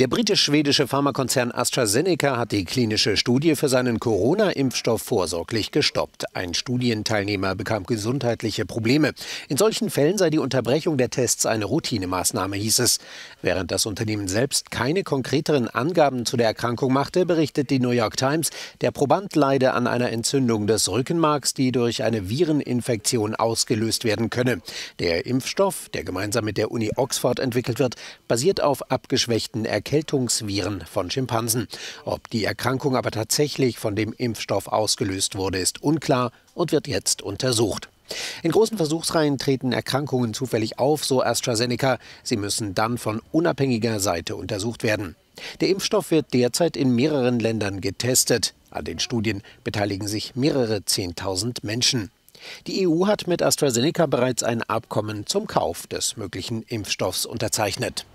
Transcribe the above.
Der britisch-schwedische Pharmakonzern AstraZeneca hat die klinische Studie für seinen Corona-Impfstoff vorsorglich gestoppt. Ein Studienteilnehmer bekam gesundheitliche Probleme. In solchen Fällen sei die Unterbrechung der Tests eine Routinemaßnahme, hieß es. Während das Unternehmen selbst keine konkreteren Angaben zu der Erkrankung machte, berichtet die New York Times, der Proband leide an einer Entzündung des Rückenmarks, die durch eine Vireninfektion ausgelöst werden könne. Der Impfstoff, der gemeinsam mit der Uni Oxford entwickelt wird, basiert auf abgeschwächten Erkrankungen. Erkältungsviren von Schimpansen. Ob die Erkrankung aber tatsächlich von dem Impfstoff ausgelöst wurde, ist unklar und wird jetzt untersucht. In großen Versuchsreihen treten Erkrankungen zufällig auf, so AstraZeneca. Sie müssen dann von unabhängiger Seite untersucht werden. Der Impfstoff wird derzeit in mehreren Ländern getestet. An den Studien beteiligen sich mehrere Zehntausend Menschen. Die EU hat mit AstraZeneca bereits ein Abkommen zum Kauf des möglichen Impfstoffs unterzeichnet.